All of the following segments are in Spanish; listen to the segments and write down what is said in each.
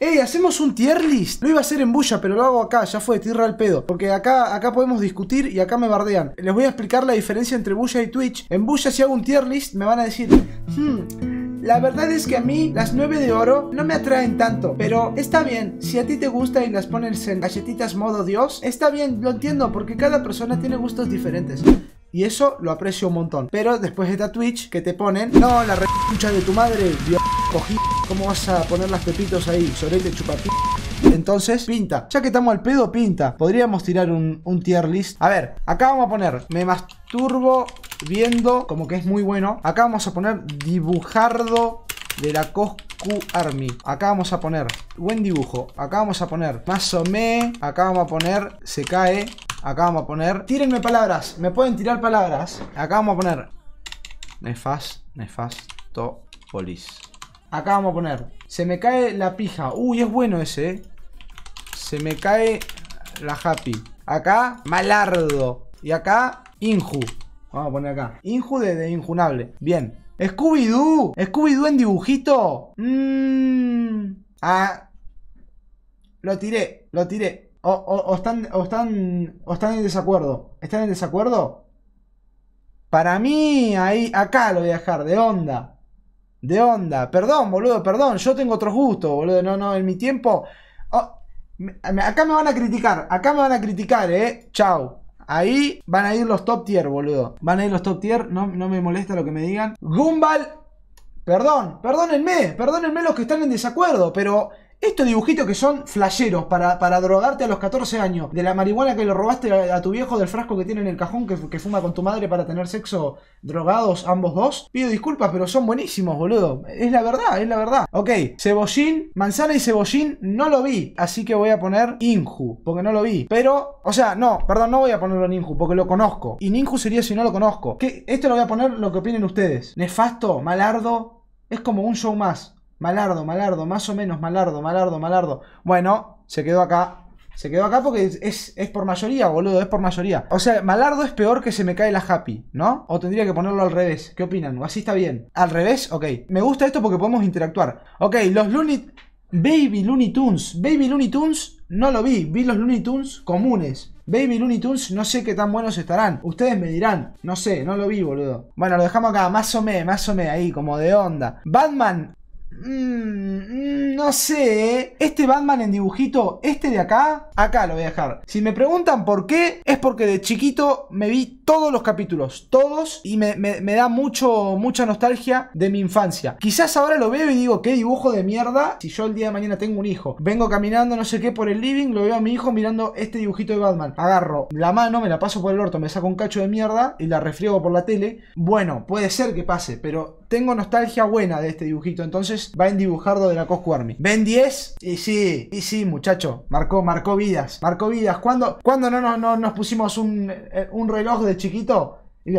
¡Ey! Hacemos un tier list. Lo iba a hacer en bulla, pero lo hago acá. Ya fue, tierra el pedo. Porque acá, acá podemos discutir y acá me bardean. Les voy a explicar la diferencia entre Buya y Twitch. En Busha si hago un tier list, me van a decir. Hmm, la verdad es que a mí las nueve de oro no me atraen tanto, pero está bien, si a ti te gusta y las pones en galletitas modo Dios, está bien, lo entiendo, porque cada persona tiene gustos diferentes. Y eso lo aprecio un montón. Pero después está Twitch que te ponen, no, la re de tu madre, Dios cogí. ¿cómo vas a poner las pepitos ahí? sobre este chupapi. Entonces, pinta. Ya que estamos al pedo, pinta. Podríamos tirar un, tier list. A ver, acá vamos a poner, me masturbo viendo, como que es muy bueno. Acá vamos a poner dibujardo de la Coscu Army. Acá vamos a poner buen dibujo. Acá vamos a poner más Acá vamos a poner se cae. Acá vamos a poner. Tírenme palabras. Me pueden tirar palabras. Acá vamos a poner nefasto polis Acá vamos a poner. Se me cae la pija. Uy, es bueno ese, eh. Se me cae la happy. Acá, malardo. Y acá, inju. Vamos a poner acá. Inju de, injunable. Bien. Scooby-Doo. Scooby-Doo en dibujito. Mmm. Ah. Lo tiré, lo tiré. O, están, o, están, o están en desacuerdo. ¿Están en desacuerdo? Para mí, ahí, acá lo voy a dejar, de onda de onda. Perdón, boludo, perdón, yo tengo otros gustos, boludo. No, no, en mi tiempo. Oh, acá me van a criticar, acá me van a criticar, eh. Chau. Ahí van a ir los top tier, boludo. Van a ir los top tier, no, no me molesta lo que me digan. Gumball. Perdón, perdónenme, perdónenme los que están en desacuerdo, pero estos dibujitos que son flasheros para, para drogarte a los 14 años, de la marihuana que le robaste a, tu viejo, del frasco que tiene en el cajón que, fuma con tu madre para tener sexo drogados ambos dos. Pido disculpas, pero son buenísimos, boludo. Es la verdad, es la verdad. Ok, cebollín, manzana y cebollín no lo vi, así que voy a poner Inju, porque no lo vi. Pero, o sea, no, perdón, no voy a ponerlo Inju, porque lo conozco. Y Ninju sería si no lo conozco. Que esto lo voy a poner lo que opinen ustedes. Nefasto, malardo, es como un show más. Malardo, Malardo, más o menos Malardo, Malardo, Malardo. Bueno, se quedó acá. Se quedó acá porque es, por mayoría, boludo, es por mayoría. O sea, Malardo es peor que se me cae la Happy, ¿no? O tendría que ponerlo al revés. ¿Qué opinan? Así está bien. ¿Al revés? Ok. Me gusta esto porque podemos interactuar. Ok, los Looney... Baby Looney Tunes. Baby Looney Tunes no lo vi. Vi los Looney Tunes comunes. Baby Looney Tunes, no sé qué tan buenos estarán. Ustedes me dirán. No sé, no lo vi, boludo. Bueno, lo dejamos acá. Más o menos, más o menos ahí, como de onda. Batman, Mm, mm, no sé. ¿eh? Este Batman en dibujito, este de acá, acá lo voy a dejar. Si me preguntan por qué, es porque de chiquito me vi todos los capítulos, todos, y me, da mucho, mucha nostalgia de mi infancia. Quizás ahora lo veo y digo, qué dibujo de mierda. Si yo el día de mañana tengo un hijo, vengo caminando no sé qué por el living, lo veo a mi hijo mirando este dibujito de Batman. Agarro la mano, me la paso por el orto, me saco un cacho de mierda y la refriego por la tele. Bueno, puede ser que pase, pero tengo nostalgia buena de este dibujito, entonces va en dibujardo de la Coscu ¿Ven 10? Y sí, y sí, muchacho, marcó, marcó vidas, marcó vidas. ¿Cuándo, cuando no, no, nos pusimos un, eh, reloj de chiquito? Y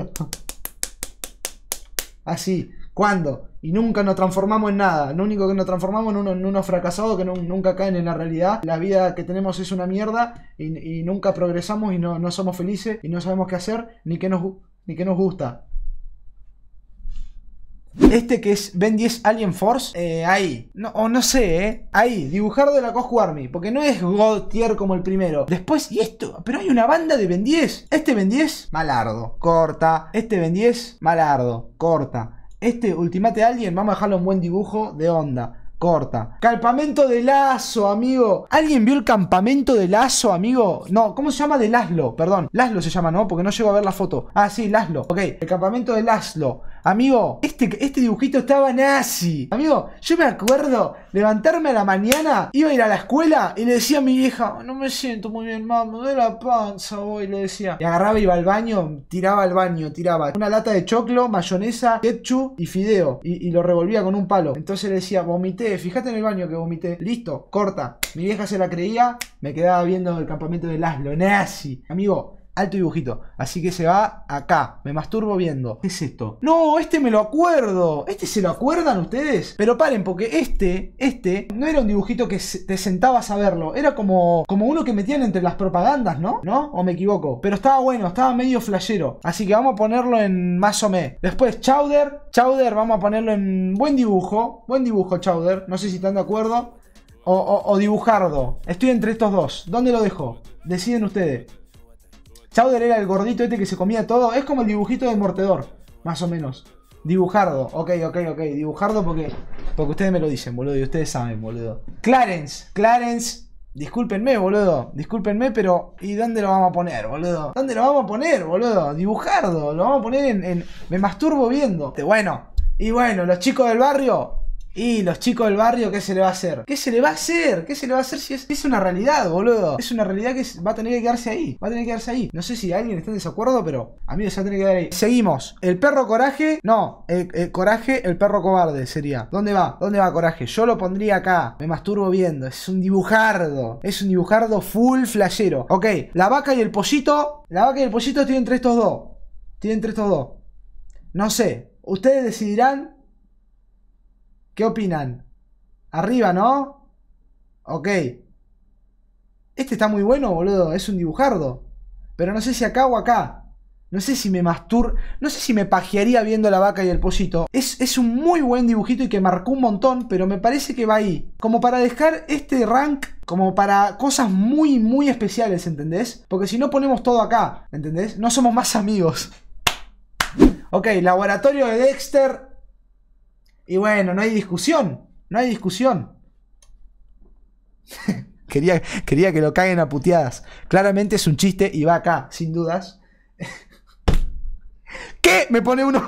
así, ¿cuándo? y nunca nos transformamos en nada. Lo único que nos transformamos en unos en uno fracasados que nunca caen en la realidad. La vida que tenemos es una mierda y, nunca progresamos y no, somos felices y no sabemos qué hacer ni nos, ni qué nos gusta. Este que es Ben 10 Alien Force, eh, ahí, no, o no sé, eh, ahí, dibujar de la Cosco Army, porque no es God como el primero. Después, ¿y esto? Pero hay una banda de Ben 10. Este Ben 10, malardo, corta. Este Ben 10, malardo, corta. Este Ultimate Alien, vamos a dejarlo un buen dibujo de onda corta. Campamento de Lazo, amigo. ¿Alguien vio el campamento de Lazo, amigo? No, ¿cómo se llama? De Laszlo, perdón. Laszlo se llama, ¿no? Porque no llego a ver la foto. Ah, sí, Laszlo. Ok, el campamento de Laszlo. Amigo, este, este dibujito estaba nazi. Amigo, yo me acuerdo levantarme a la mañana, iba a ir a la escuela y le decía a mi vieja, no me siento muy bien, mamá, me la panza, voy, le decía. Y agarraba, iba al baño, tiraba al baño, tiraba una lata de choclo, mayonesa, ketchup y fideo. Y, lo revolvía con un palo. Entonces le decía, vomité, fíjate en el baño que vomité. Listo, corta. Mi vieja se la creía, me quedaba viendo el campamento de Laszlo, nazi. Amigo, alto dibujito. Así que se va acá. Me masturbo viendo. ¿Qué es esto? No, este me lo acuerdo. ¿Este se lo acuerdan ustedes? Pero paren, porque este, este, no era un dibujito que te sentabas a verlo. Era como, como uno que metían entre las propagandas, ¿no? ¿No? ¿O me equivoco? Pero estaba bueno, estaba medio flashero. Así que vamos a ponerlo en más o menos. Después, Chowder. Chowder, vamos a ponerlo en buen dibujo. Buen dibujo, Chowder. No sé si están de acuerdo. O, o dibujardo. Estoy entre estos dos. ¿Dónde lo dejo? Deciden ustedes. Chowder era el gordito este que se comía todo. Es como el dibujito de Mortedor, más o menos. Dibujardo, ok, ok, ok. Dibujardo porque, porque ustedes me lo dicen, boludo. Y ustedes saben, boludo. Clarence, Clarence. Discúlpenme, boludo. Discúlpenme, pero ¿y dónde lo vamos a poner, boludo? ¿Dónde lo vamos a poner, boludo? Dibujardo. Lo vamos a poner en... en... Me masturbo viendo. Este, bueno. Y bueno, los chicos del barrio y los chicos del barrio, ¿qué se le va a hacer? ¿Qué se le va a hacer? ¿Qué se le va a hacer si es, es una realidad, boludo? Es una realidad que va a tener que quedarse ahí. Va a tener que quedarse ahí. No sé si alguien está en desacuerdo, pero mí se va a tener que quedar ahí. Seguimos. El perro coraje, no. El, coraje, el perro cobarde sería. ¿Dónde va? ¿Dónde va coraje? Yo lo pondría acá. Me masturbo viendo. Es un dibujardo. Es un dibujardo full flashero. Ok, la vaca y el pollito. La vaca y el pollito tienen entre estos dos. Tienen entre estos dos. No sé. Ustedes decidirán ¿Qué opinan? Arriba, ¿no? Ok. Este está muy bueno, boludo. Es un dibujardo. Pero no sé si acá o acá. No sé si me mastur... No sé si me pajearía viendo la vaca y el pollito. Es, es, un muy buen dibujito y que marcó un montón, pero me parece que va ahí. Como para dejar este rank como para cosas muy, muy especiales, ¿entendés? Porque si no ponemos todo acá, ¿entendés? No somos más amigos. Ok, laboratorio de Dexter y bueno, no hay discusión. No hay discusión. quería, quería que lo caguen a puteadas. Claramente es un chiste y va acá, sin dudas. ¿Qué? Me pone uno.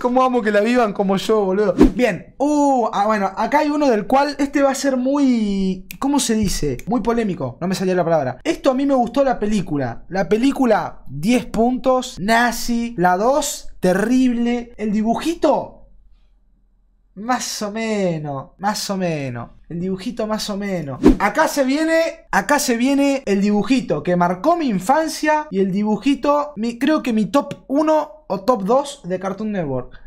¿Cómo amo que la vivan como yo, boludo? Bien, uh, ah, bueno, acá hay uno del cual este va a ser muy. ¿Cómo se dice? Muy polémico, no me salió la palabra. Esto a mí me gustó la película. La película, 10 puntos. Nazi, la 2, terrible. El dibujito, más o menos, más o menos. El dibujito más o menos. Acá se viene, acá se viene el dibujito que marcó mi infancia y el dibujito, mi, creo que mi top 1 o top 2 de Cartoon Network.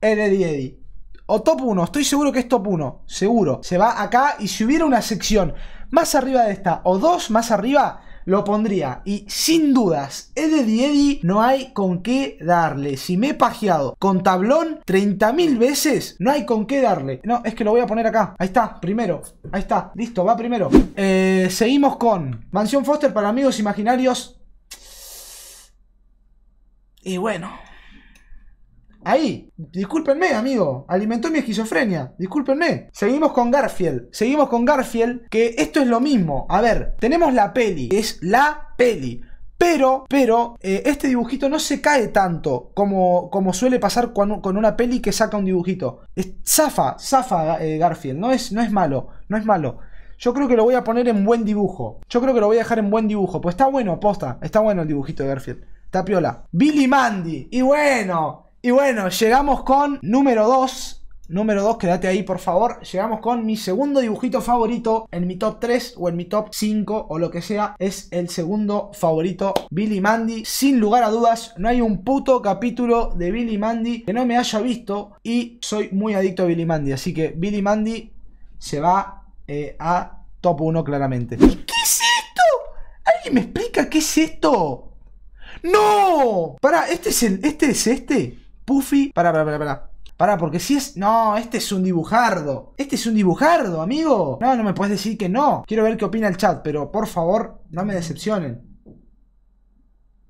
Eddie O top 1, estoy seguro que es top 1, seguro. Se va acá y si hubiera una sección más arriba de esta o dos más arriba, lo pondría. Y sin dudas, Eddie Eddie no hay con qué darle. Si me he pajeado con tablón 30.000 veces, no hay con qué darle. No, es que lo voy a poner acá. Ahí está, primero. Ahí está, listo, va primero. Eh, seguimos con Mansión Foster para amigos imaginarios. Y bueno, Ahí, discúlpenme, amigo, alimentó mi esquizofrenia, discúlpenme. Seguimos con Garfield, seguimos con Garfield, que esto es lo mismo. A ver, tenemos la peli, es la peli. Pero, pero, eh, este dibujito no se cae tanto como, como suele pasar con, una peli que saca un dibujito. Es, zafa, zafa eh, Garfield, no es, no es malo, no es malo. Yo creo que lo voy a poner en buen dibujo. Yo creo que lo voy a dejar en buen dibujo. Pues está bueno, posta. Está bueno el dibujito de Garfield. Tapiola. Billy Mandy. Y bueno, y bueno, llegamos con número 2. Número 2, quédate ahí por favor. Llegamos con mi segundo dibujito favorito en mi top 3 o en mi top 5 o lo que sea. Es el segundo favorito, Billy Mandy. Sin lugar a dudas, no hay un puto capítulo de Billy Mandy que no me haya visto. Y soy muy adicto a Billy Mandy. Así que Billy Mandy se va eh, a top 1 claramente. ¿Qué es esto? ¿Alguien me explica qué es esto? ¡No! Para, ¿este es, el, este es este? Buffy, Para, para, para, para. Pará, porque si es... No, este es un dibujardo. Este es un dibujardo, amigo. No, no me puedes decir que no. Quiero ver qué opina el chat, pero por favor, no me decepcionen.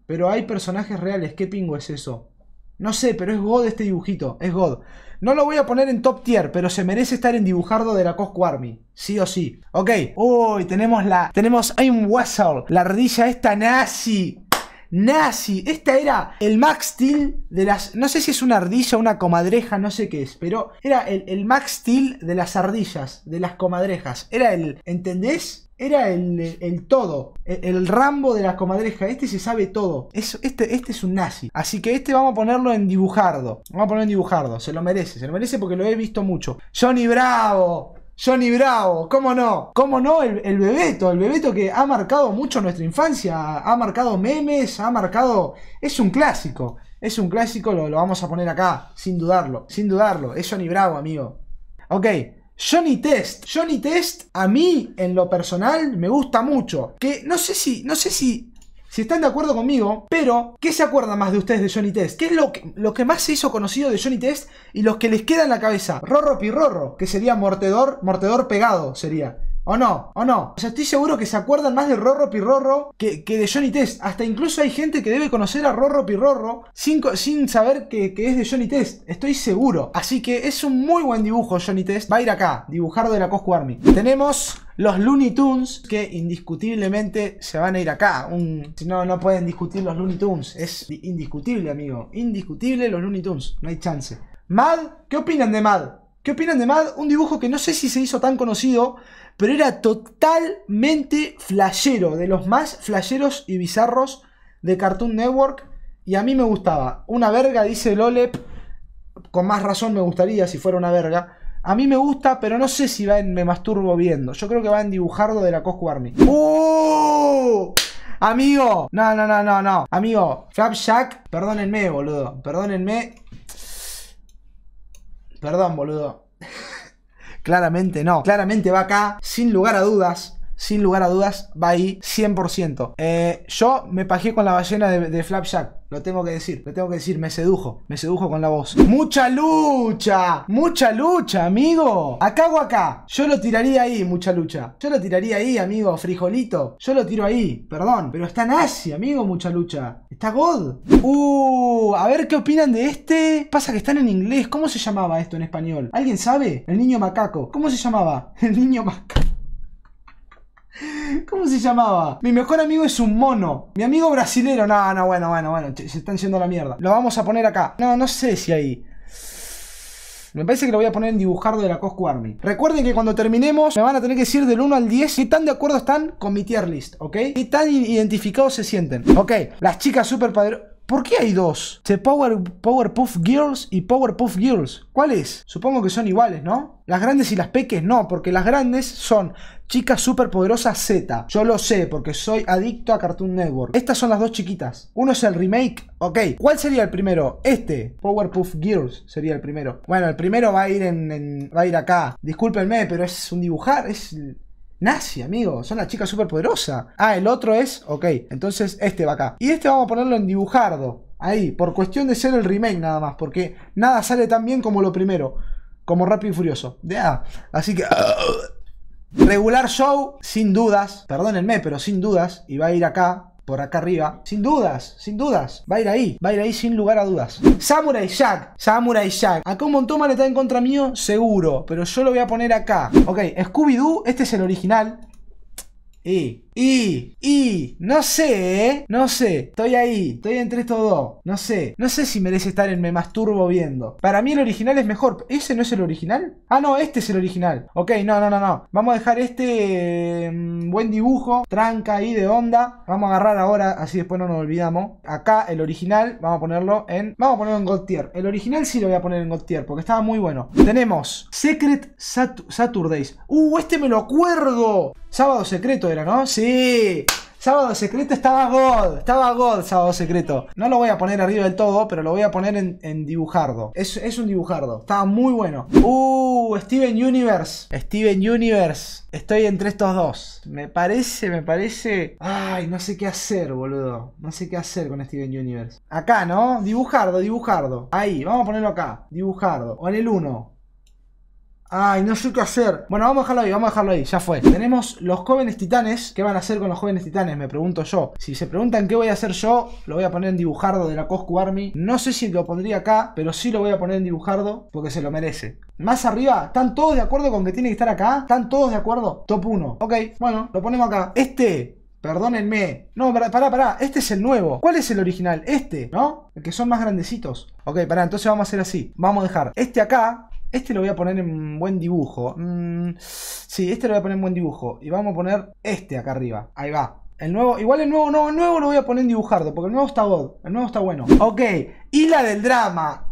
Pero hay personajes reales. ¿Qué pingo es eso? No sé, pero es God este dibujito. Es God. No lo voy a poner en top tier, pero se merece estar en dibujardo de la Cosco Sí o sí. Ok. Uy, tenemos la... Tenemos un Wessel. La ardilla esta nazi nazi. Esta era el Max Steel de las... No sé si es una ardilla, una comadreja, no sé qué es, pero era el, el Max Steel de las ardillas, de las comadrejas. Era el... ¿Entendés? Era el, el, todo, el, Rambo de la comadreja. Este se sabe todo. este, este es un nazi. Así que este vamos a ponerlo en dibujardo. Vamos a ponerlo en dibujardo. Se lo merece, se lo merece porque lo he visto mucho. Johnny Bravo. Johnny Bravo, ¿cómo no? ¿Cómo no? El, Bebeto, el Bebeto que ha marcado mucho nuestra infancia, ha marcado memes, ha marcado... Es un clásico, es un clásico, lo, vamos a poner acá, sin dudarlo, sin dudarlo, es Johnny Bravo, amigo. Ok, Johnny Test. Johnny Test a mí en lo personal me gusta mucho. Que no sé si, no sé si si están de acuerdo conmigo, pero ¿qué se acuerdan más de ustedes de Johnny Test? ¿Qué es lo que, más se hizo conocido de Johnny Test y los que les queda en la cabeza? Rorro Pirrorro, que sería mortedor, mortedor pegado sería. ¿O no? ¿O no? O sea, estoy seguro que se acuerdan más de Rorro Pirorro que, que de Johnny Test. Hasta incluso hay gente que debe conocer a Rorro Pirorro sin, sin saber que, es de Johnny Test. Estoy seguro. Así que es un muy buen dibujo, Johnny Test. Va a ir acá, dibujado de la Coscu Army. Tenemos los Looney Tunes, que indiscutiblemente se van a ir acá. Si no, no pueden discutir los Looney Tunes. Es indiscutible, amigo. Indiscutible los Looney Tunes. No hay chance. Mad, ¿qué opinan de Mad? ¿Qué opinan de Mad? Un dibujo que no sé si se hizo tan conocido, pero era totalmente flashero, de los más flasheros y bizarros de Cartoon Network. Y a mí me gustaba. Una verga, dice Lolep. Con más razón me gustaría si fuera una verga. A mí me gusta, pero no sé si va en Me Masturbo Viendo. Yo creo que va en dibujarlo de la Coscu Army. ¡Uh! Amigo, no, no, no, no, no. Amigo, Flapjack, perdónenme, boludo. Perdónenme, Perdón, boludo. Claramente no. Claramente va acá, sin lugar a dudas sin lugar a dudas, va ahí 100%. Eh, yo me pajé con la ballena de, de Flapjack. Lo tengo que decir, lo tengo que decir, me sedujo, me sedujo con la voz. Mucha lucha, mucha lucha, amigo. Acá o acá. Yo lo tiraría ahí, mucha lucha. Yo lo tiraría ahí, amigo, frijolito. Yo lo tiro ahí, perdón. Pero está nazi, amigo, mucha lucha. Está God. Uh, a ver qué opinan de este. Pasa que están en inglés. ¿Cómo se llamaba esto en español? ¿Alguien sabe? El niño macaco. ¿Cómo se llamaba? El niño macaco. ¿Cómo se llamaba? Mi mejor amigo es un mono. Mi amigo brasilero. No, no, bueno, bueno, bueno. Se están yendo la mierda. Lo vamos a poner acá. No, no sé si ahí. Me parece que lo voy a poner en dibujar de la Coscu Army. Recuerden que cuando terminemos me van a tener que decir del 1 al 10 qué tan de acuerdo están con mi tier list, ¿ok? Y tan identificados se sienten. Ok, las chicas super poderosas... ¿Por qué hay dos? The Power, Powerpuff Girls y Powerpuff Girls. ¿Cuáles? Supongo que son iguales, ¿no? Las grandes y las peques no, porque las grandes son chicas superpoderosas Z. Yo lo sé, porque soy adicto a Cartoon Network. Estas son las dos chiquitas. Uno es el remake, ok. ¿Cuál sería el primero? Este, Powerpuff Girls sería el primero. Bueno, el primero va a ir en, va a ir acá. Discúlpenme, pero es un dibujar, es nazi, amigo. Son las chicas súper poderosa. Ah, el otro es. Ok, entonces este va acá. Y este vamos a ponerlo en dibujardo. Ahí, por cuestión de ser el remake nada más, porque nada sale tan bien como lo primero, como Rápido y Furioso. ya. Así que... Regular show, sin dudas, perdónenme, pero sin dudas, y va a ir acá, por acá arriba. Sin dudas, sin dudas. Va a ir ahí, va a ir ahí sin lugar a dudas. Samurai Jack, Samurai Jack. a un montón le está en contra mío, seguro. Pero yo lo voy a poner acá. Ok, Scooby-Doo, este es el original. Y y, y, no sé, ¿eh? No sé, estoy ahí, estoy entre estos dos, no sé, no sé si merece estar en Me Masturbo viendo. Para mí el original es mejor, ¿ese no es el original? Ah, no, este es el original. Ok, no, no, no, no. Vamos a dejar este mm, buen dibujo, tranca ahí de onda. Vamos a agarrar ahora, así después no nos olvidamos. Acá el original, vamos a ponerlo en... Vamos a ponerlo en God Tier. El original sí lo voy a poner en God Tier porque estaba muy bueno. Tenemos Secret Saturdays. ¡Uh, este me lo acuerdo! Sábado secreto era, ¿no? Sí. Sábado secreto estaba God, estaba God Sábado secreto. No lo voy a poner arriba del todo, pero lo voy a poner en, dibujardo. Es, es, un dibujardo, estaba muy bueno. Uh, Steven Universe, Steven Universe. Estoy entre estos dos. Me parece, me parece... Ay, no sé qué hacer, boludo. No sé qué hacer con Steven Universe. Acá, ¿no? Dibujardo, dibujardo. Ahí, vamos a ponerlo acá. Dibujardo. O en el 1. Ay, no sé qué hacer. Bueno, vamos a dejarlo ahí, vamos a dejarlo ahí, ya fue. Tenemos los jóvenes titanes. ¿Qué van a hacer con los jóvenes titanes? Me pregunto yo. Si se preguntan qué voy a hacer yo, lo voy a poner en dibujardo de la Coscu Army. No sé si lo pondría acá, pero sí lo voy a poner en dibujardo porque se lo merece. Más arriba, ¿están todos de acuerdo con que tiene que estar acá? ¿Están todos de acuerdo? Top 1. Ok, bueno, lo ponemos acá. Este Perdónenme. No, pará, pará, Este es el nuevo. ¿Cuál es el original? Este, ¿no? El que son más grandecitos. Ok, pará, entonces vamos a hacer así. Vamos a dejar este acá, este lo voy a poner en buen dibujo. Mm, sí, este lo voy a poner en buen dibujo. Y vamos a poner este acá arriba. Ahí va. El nuevo, igual el nuevo, no, nuevo lo voy a poner en dibujardo, porque el nuevo está god, el nuevo está bueno. Ok, la del Drama.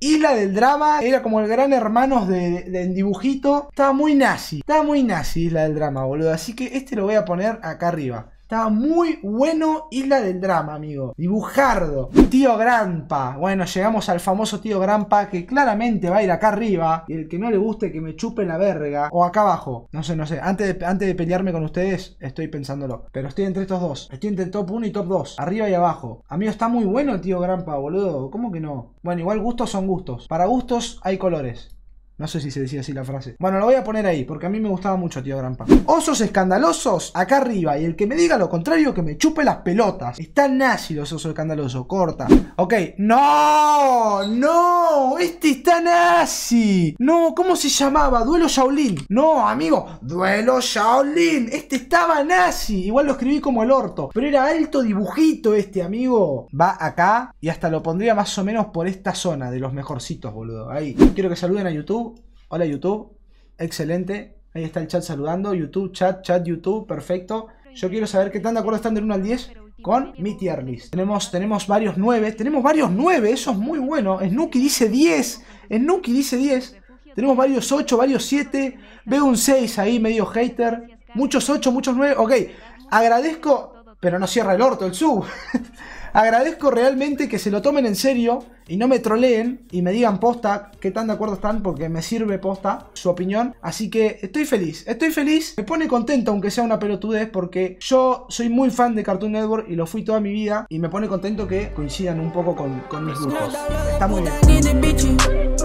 Y la del Drama era como el gran hermanos del dibujito. Estaba muy nazi, estaba muy nazi la del Drama, boludo. Así que este lo voy a poner acá arriba. Está muy bueno Isla del Drama, amigo. Dibujardo. Tío Granpa. Bueno, llegamos al famoso tío Granpa que claramente va a ir acá arriba. Y el que no le guste que me chupe la verga. O acá abajo. No sé, no sé. Antes de, antes de pelearme con ustedes, estoy pensándolo. Pero estoy entre estos dos. Estoy entre el top 1 y top 2. Arriba y abajo. Amigo, está muy bueno el tío Granpa, boludo. ¿Cómo que no? Bueno, igual gustos son gustos. Para gustos hay colores. No sé si se decía así la frase. Bueno, lo voy a poner ahí, porque a mí me gustaba mucho, tío Granpa. Osos oh, escandalosos, acá arriba. Y el que me diga lo contrario, que me chupe las pelotas. Están nazi los osos escandalosos, corta. Ok, no, no, este está nazi. No, ¿cómo se llamaba? Duelo Shaolin. No, amigo, Duelo Shaolin. Este estaba nazi. Igual lo escribí como el orto. Pero era alto dibujito este, amigo. Va acá y hasta lo pondría más o menos por esta zona de los mejorcitos, boludo. Ahí. Quiero que saluden a YouTube Hola YouTube, excelente. Ahí está el chat saludando. YouTube, chat, chat, YouTube, perfecto. Yo quiero saber qué tan de acuerdo están del 1 al 10 con mi tier list. Tenemos, tenemos varios 9, tenemos varios 9, eso es muy bueno. Snooki dice 10, Snooki dice 10. Tenemos varios 8, varios 7. Veo un 6 ahí, medio hater. Muchos 8, muchos 9. Ok, agradezco, pero no cierra el orto el sub. Agradezco realmente que se lo tomen en serio y no me troleen y me digan posta qué tan de acuerdo están porque me sirve posta su opinión. Así que estoy feliz, estoy feliz. Me pone contento aunque sea una pelotudez porque yo soy muy fan de Cartoon Network y lo fui toda mi vida y me pone contento que coincidan un poco con, mis gustos Está muy bien.